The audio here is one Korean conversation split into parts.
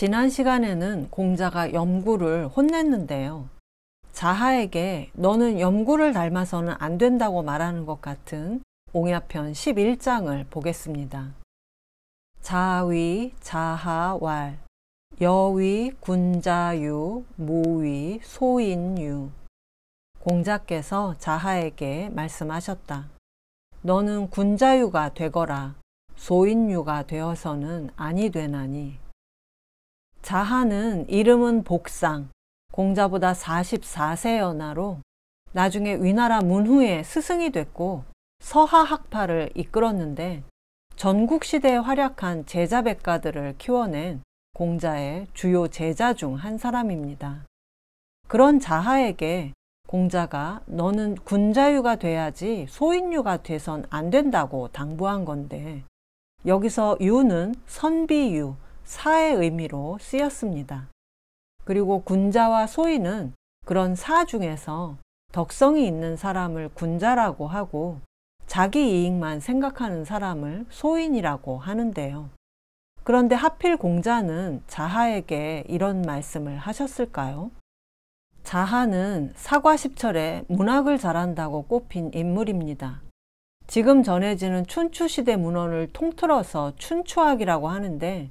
지난 시간에는 공자가 염구를 혼냈는데요. 자하에게 너는 염구를 닮아서는 안 된다고 말하는 것 같은 옹야편 11장을 보겠습니다. 자위, 자하왈, 여위, 군자유, 무위, 소인유. 공자께서 자하에게 말씀하셨다. 너는 군자유가 되거라. 소인유가 되어서는 아니 되나니. 자하는 이름은 복상, 공자보다 44세 연하로 나중에 위나라 문후에 스승이 됐고 서하학파를 이끌었는데 전국시대에 활약한 제자백가들을 키워낸 공자의 주요 제자 중 한 사람입니다. 그런 자하에게 공자가 너는 군자유가 돼야지 소인유가 돼선 안 된다고 당부한 건데 여기서 유는 선비유, 사의 의미로 쓰였습니다. 그리고 군자와 소인은 그런 사 중에서 덕성이 있는 사람을 군자라고 하고 자기 이익만 생각하는 사람을 소인이라고 하는데요. 그런데 하필 공자는 자하에게 이런 말씀을 하셨을까요? 자하는 사과십철에 문학을 잘한다고 꼽힌 인물입니다. 지금 전해지는 춘추시대 문헌을 통틀어서 춘추학이라고 하는데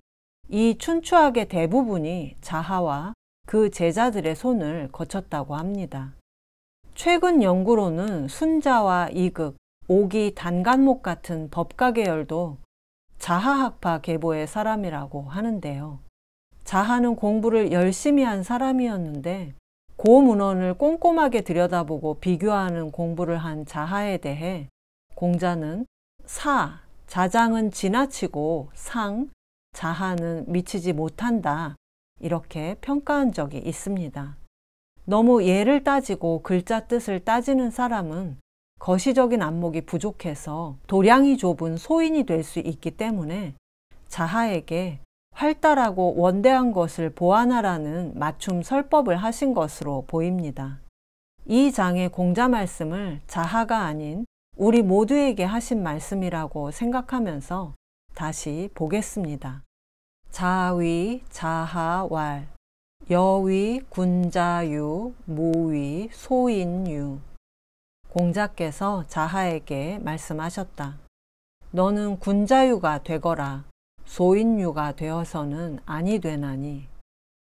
이 춘추학의 대부분이 자하와 그 제자들의 손을 거쳤다고 합니다. 최근 연구로는 순자와 이극, 오기 단간목 같은 법가 계열도 자하학파 계보의 사람이라고 하는데요. 자하는 공부를 열심히 한 사람이었는데 고문헌을 꼼꼼하게 들여다보고 비교하는 공부를 한 자하에 대해 공자는 사, 자장은 지나치고 상, 자하는 미치지 못한다. 이렇게 평가한 적이 있습니다. 너무 예를 따지고 글자 뜻을 따지는 사람은 거시적인 안목이 부족해서 도량이 좁은 소인이 될 수 있기 때문에 자하에게 활달하고 원대한 것을 보완하라는 맞춤 설법을 하신 것으로 보입니다. 이 장의 공자 말씀을 자하가 아닌 우리 모두에게 하신 말씀이라고 생각하면서 다시 보겠습니다. 자위, 자하왈, 여위, 군자유, 모위, 소인유. 공자께서 자하에게 말씀하셨다. 너는 군자유가 되거라. 소인유가 되어서는 아니 되나니.